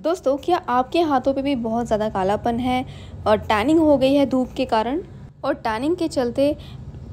दोस्तों क्या आपके हाथों पे भी बहुत ज़्यादा कालापन है और टैनिंग हो गई है धूप के कारण और टैनिंग के चलते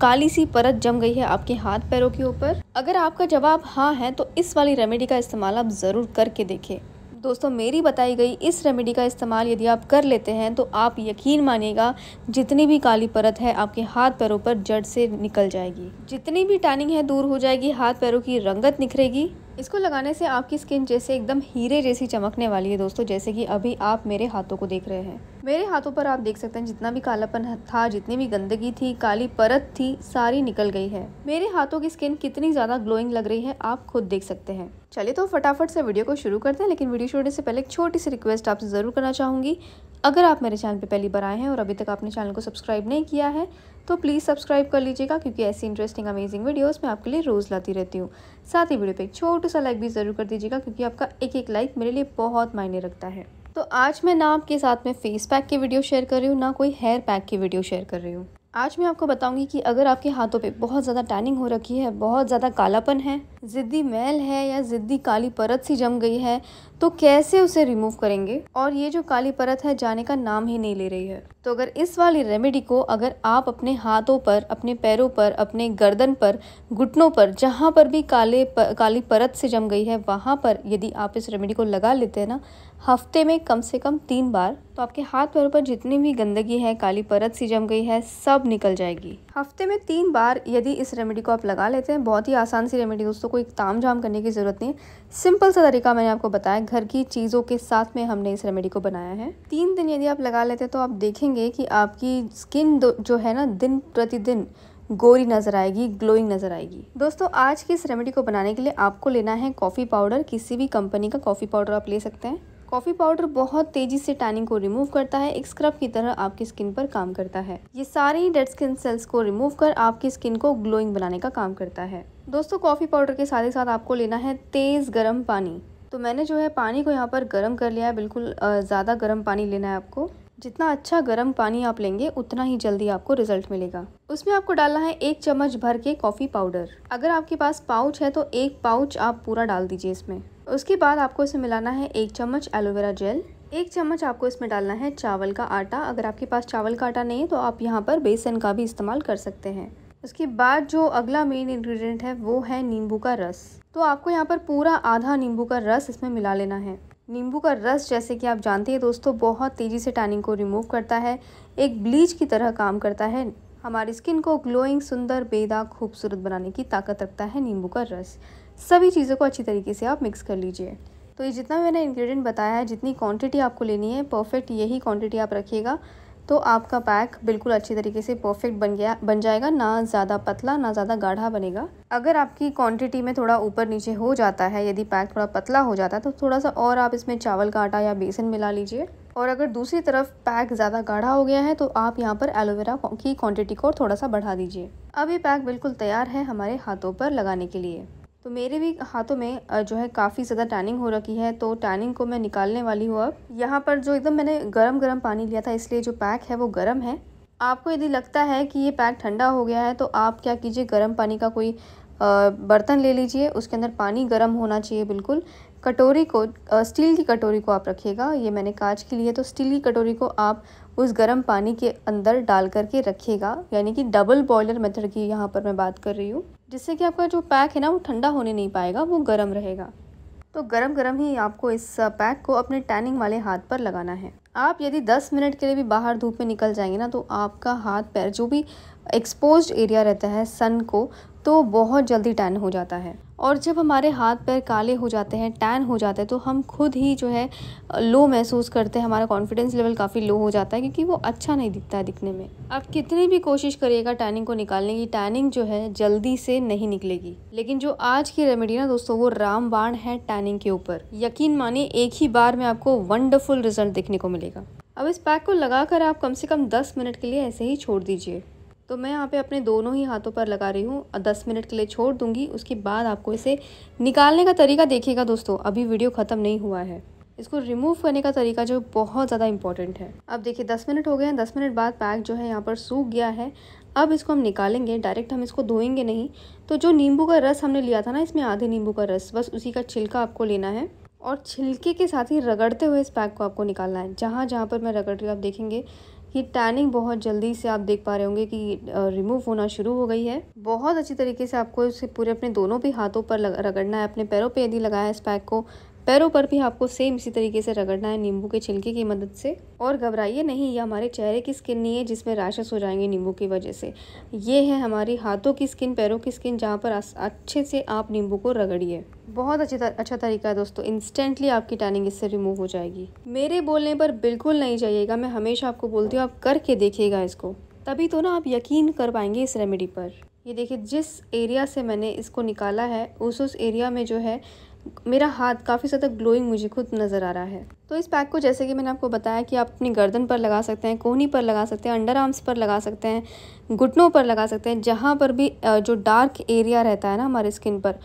काली सी परत जम गई है आपके हाथ पैरों के ऊपर अगर आपका जवाब हाँ है तो इस वाली रेमेडी का इस्तेमाल आप ज़रूर करके देखें दोस्तों मेरी बताई गई इस रेमेडी का इस्तेमाल यदि आप कर लेते हैं तो आप यकीन मानिएगा जितनी भी काली परत है आपके हाथ पैरों पर जड़ से निकल जाएगी जितनी भी टैनिंग है दूर हो जाएगी हाथ पैरों की रंगत निखरेगी इसको लगाने से आपकी स्किन जैसे एकदम हीरे जैसी चमकने वाली है दोस्तों जैसे कि अभी आप मेरे हाथों को देख रहे हैं मेरे हाथों पर आप देख सकते हैं जितना भी कालापन था जितनी भी गंदगी थी काली परत थी सारी निकल गई है मेरे हाथों की स्किन कितनी ज्यादा ग्लोइंग लग रही है आप खुद देख सकते हैं चलिए तो फटाफट से वीडियो को शुरू करते हैं लेकिन वीडियो छोड़ने से पहले एक छोटी सी रिक्वेस्ट आपसे ज़रूर करना चाहूंगी अगर आप मेरे चैनल पर पहली बार आए हैं और अभी तक आपने चैनल को सब्सक्राइब नहीं किया है तो प्लीज़ सब्सक्राइब कर लीजिएगा क्योंकि ऐसी इंटरेस्टिंग अमेजिंग वीडियोस मैं आपके लिए रोज़ लाती रहती हूँ साथ ही वीडियो पे एक छोटा सा लाइक भी ज़रूर कर दीजिएगा क्योंकि आपका एक एक लाइक मेरे लिए बहुत मायने रखता है तो आज मैं ना आपके साथ में फेस पैक की वीडियो शेयर कर रही हूँ ना कोई हेयर पैक की वीडियो शेयर कर रही हूँ आज मैं आपको बताऊंगी कि अगर आपके हाथों पे बहुत ज़्यादा टैनिंग हो रखी है बहुत ज़्यादा कालापन है ज़िद्दी मैल है या ज़िद्दी काली परत सी जम गई है तो कैसे उसे रिमूव करेंगे और ये जो काली परत है जाने का नाम ही नहीं ले रही है तो अगर इस वाली रेमेडी को अगर आप अपने हाथों पर अपने पैरों पर अपने गर्दन पर घुटनों पर जहाँ पर भी काले प, काली परत से जम गई है वहाँ पर यदि आप इस रेमेडी को लगा लेते हैं ना हफ्ते में कम से कम तीन बार तो आपके हाथ पैरों पर जितनी भी गंदगी है काली परत सी जम गई है सब निकल जाएगी हफ्ते में तीन बार यदि इस रेमेडी को आप लगा लेते हैं बहुत ही आसान सी रेमेडी दोस्तों कोई ताम झाम करने की ज़रूरत नहीं सिंपल सा तरीका मैंने आपको बताया घर की चीज़ों के साथ में हमने इस रेमेडी को बनाया है तीन दिन यदि आप लगा लेते हैं तो आप देखेंगे कि आपकी स्किन जो है ना दिन प्रतिदिन गोरी नज़र आएगी ग्लोइंग नज़र आएगी दोस्तों आज की इस रेमेडी को बनाने के लिए आपको लेना है कॉफ़ी पाउडर किसी भी कंपनी का कॉफ़ी पाउडर आप ले सकते हैं कॉफ़ी पाउडर बहुत तेज़ी से टैनिंग को रिमूव करता है एक स्क्रब की तरह आपकी स्किन पर काम करता है ये सारी डेड स्किन सेल्स को रिमूव कर आपकी स्किन को ग्लोइंग बनाने का काम करता है दोस्तों कॉफ़ी पाउडर के साथ ही साथ आपको लेना है तेज़ गर्म पानी तो मैंने जो है पानी को यहाँ पर गर्म कर लिया है बिल्कुल ज़्यादा गर्म पानी लेना है आपको जितना अच्छा गर्म पानी आप लेंगे उतना ही जल्दी आपको रिजल्ट मिलेगा उसमें आपको डालना है एक चम्मच भर के कॉफ़ी पाउडर अगर आपके पास पाउच है तो एक पाउच आप पूरा डाल दीजिए इसमें उसके बाद आपको इसे मिलाना है एक चम्मच एलोवेरा जेल एक चम्मच आपको इसमें डालना है चावल का आटा अगर आपके पास चावल का आटा नहीं है तो आप यहाँ पर बेसन का भी इस्तेमाल कर सकते हैं उसके बाद जो अगला मेन इंग्रेडिएंट है वो है नींबू का रस तो आपको यहाँ पर पूरा आधा नींबू का रस इसमें मिला लेना है नींबू का रस जैसे कि आप जानते हैं दोस्तों बहुत तेज़ी से टैनिंग को रिमूव करता है एक ब्लीच की तरह काम करता है हमारी स्किन को ग्लोइंग सुंदर बेदाग खूबसूरत बनाने की ताकत रखता है नींबू का रस सभी चीज़ों को अच्छी तरीके से आप मिक्स कर लीजिए तो ये जितना मैंने इंग्रेडिएंट बताया है जितनी क्वांटिटी आपको लेनी है परफेक्ट यही क्वांटिटी आप रखिएगा तो आपका पैक बिल्कुल अच्छी तरीके से परफेक्ट बन गया बन जाएगा ना ज़्यादा पतला ना ज़्यादा गाढ़ा बनेगा अगर आपकी क्वांटिटी में थोड़ा ऊपर नीचे हो जाता है यदि पैक थोड़ा पतला हो जाता है तो थोड़ा सा और आप इसमें चावल का आटा या बेसन मिला लीजिए और अगर दूसरी तरफ पैक ज़्यादा गाढ़ा हो गया है तो आप यहाँ पर एलोवेरा की क्वांटिटी को थोड़ा सा बढ़ा दीजिए अब ये पैक बिल्कुल तैयार है हमारे हाथों पर लगाने के लिए तो मेरे भी हाथों में जो है काफ़ी ज़्यादा टैनिंग हो रखी है तो टैनिंग को मैं निकालने वाली हूँ अब यहाँ पर जो एकदम मैंने गरम गरम पानी लिया था इसलिए जो पैक है वो गरम है आपको यदि लगता है कि ये पैक ठंडा हो गया है तो आप क्या कीजिए गर्म पानी का कोई बर्तन ले लीजिए उसके अंदर पानी गर्म होना चाहिए बिल्कुल कटोरी को स्टील की कटोरी को आप रखिएगा ये मैंने कांच की ली है तो स्टील की कटोरी को आप उस गर्म पानी के अंदर डाल करके रखिएगा यानी कि डबल बॉयलर मेथड की यहाँ पर मैं बात कर रही हूँ जिससे कि आपका जो पैक है ना वो ठंडा होने नहीं पाएगा वो गर्म रहेगा तो गरम गरम ही आपको इस पैक को अपने टैनिंग वाले हाथ पर लगाना है आप यदि 10 मिनट के लिए भी बाहर धूप में निकल जाएंगे ना तो आपका हाथ पैर जो भी एक्सपोज एरिया रहता है सन को तो बहुत जल्दी टैन हो जाता है और जब हमारे हाथ पैर काले हो जाते हैं टैन हो जाते हैं तो हम खुद ही जो है लो महसूस करते हैं हमारा कॉन्फिडेंस लेवल काफ़ी लो हो जाता है क्योंकि वो अच्छा नहीं दिखता है दिखने में आप कितनी भी कोशिश करिएगा टैनिंग को निकालने की टैनिंग जो है जल्दी से नहीं निकलेगी लेकिन जो आज की रेमेडी ना दोस्तों वो रामबाण है टैनिंग के ऊपर यकीन मानिए एक ही बार में आपको वंडरफुल रिजल्ट देखने को मिलेगा अब इस पैक को लगाकर आप कम से कम 10 मिनट के लिए ऐसे ही छोड़ दीजिए तो मैं यहाँ पे अपने दोनों ही हाथों पर लगा रही हूँ दस मिनट के लिए छोड़ दूँगी उसके बाद आपको इसे निकालने का तरीका देखिएगा दोस्तों अभी वीडियो ख़त्म नहीं हुआ है इसको रिमूव करने का तरीका जो बहुत ज़्यादा इंपॉर्टेंट है अब देखिए दस मिनट हो गए हैं दस मिनट बाद पैक जो है यहाँ पर सूख गया है अब इसको हम निकालेंगे डायरेक्ट हम इसको धोएंगे नहीं तो जो नींबू का रस हमने लिया था ना इसमें आधे नींबू का रस बस उसी का छिलका आपको लेना है और छिलके के साथ ही रगड़ते हुए इस पैक को आपको निकालना है जहाँ जहाँ पर मैं रगड़ रही हूँ आप देखेंगे ये टैनिंग बहुत जल्दी से आप देख पा रहे होंगे कि रिमूव होना शुरू हो गई है बहुत अच्छी तरीके से आपको इसे पूरे अपने दोनों भी हाथों पर रगड़ना है अपने पैरों पे यदि लगाया है इस पैक को पैरों पर भी आपको सेम इसी तरीके से रगड़ना है नींबू के छिलके की मदद से और घबराइए नहीं ये हमारे चेहरे की स्किन नहीं है जिसमें रैशेस हो जाएंगे नींबू की वजह से ये है हमारी हाथों की स्किन पैरों की स्किन जहाँ पर अच्छे से आप नींबू को रगड़िए बहुत तर, अच्छा तरीका है दोस्तों इंस्टेंटली आपकी टैनिंग इससे रिमूव हो जाएगी मेरे बोलने पर बिल्कुल नहीं जाइएगा मैं हमेशा आपको बोलती हूँ आप करके देखिएगा इसको तभी तो ना आप यकीन कर पाएंगे इस रेमेडी पर ये देखिए जिस एरिया से मैंने इसको निकाला है उस उस एरिया में जो है मेरा हाथ काफ़ी ज़्यादा ग्लोइंग मुझे खुद नज़र आ रहा है तो इस पैक को जैसे कि मैंने आपको बताया कि आप अपनी गर्दन पर लगा सकते हैं कोहनी पर लगा सकते हैं अंडर आर्म्स पर लगा सकते हैं घुटनों पर लगा सकते हैं जहाँ पर भी जो डार्क एरिया रहता है ना हमारे स्किन पर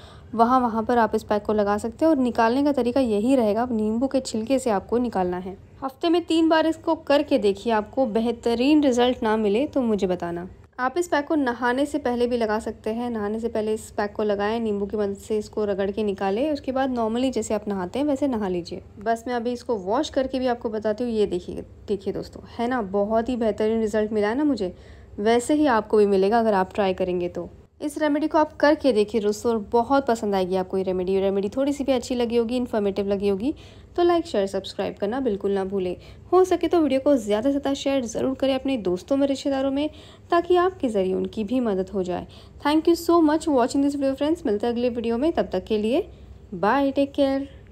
वहाँ वहाँ पर आप इस पैक को लगा सकते हैं और निकालने का तरीका यही रहेगा आप नींबू के छिलके से आपको निकालना है हफ्ते में तीन बार इसको करके देखिए आपको बेहतरीन रिजल्ट ना मिले तो मुझे बताना आप इस पैक को नहाने से पहले भी लगा सकते हैं नहाने से पहले इस पैक को लगाएं नींबू की मदद से इसको रगड़ के निकालें उसके बाद नॉर्मली जैसे आप नहाते हैं वैसे नहा लीजिए बस मैं अभी इसको वॉश करके भी आपको बताती हूँ ये देखिए देखिए दोस्तों है ना बहुत ही बेहतरीन रिजल्ट मिला है ना मुझे वैसे ही आपको भी मिलेगा अगर आप ट्राई करेंगे तो इस रेमेडी को आप करके देखिए दोस्तों और बहुत पसंद आएगी आपको ये रेमेडी रेमेडी थोड़ी सी भी अच्छी लगी होगी इन्फॉर्मेटिव लगी होगी तो लाइक शेयर सब्सक्राइब करना बिल्कुल ना भूलें हो सके तो वीडियो को ज़्यादा से ज़्यादा शेयर ज़रूर करें अपने दोस्तों में रिश्तेदारों में ताकि आपके ज़रिए उनकी भी मदद हो जाए thank you so much watching this video friends मिलते हैं अगले वीडियो में तब तक के लिए बाय टेक केयर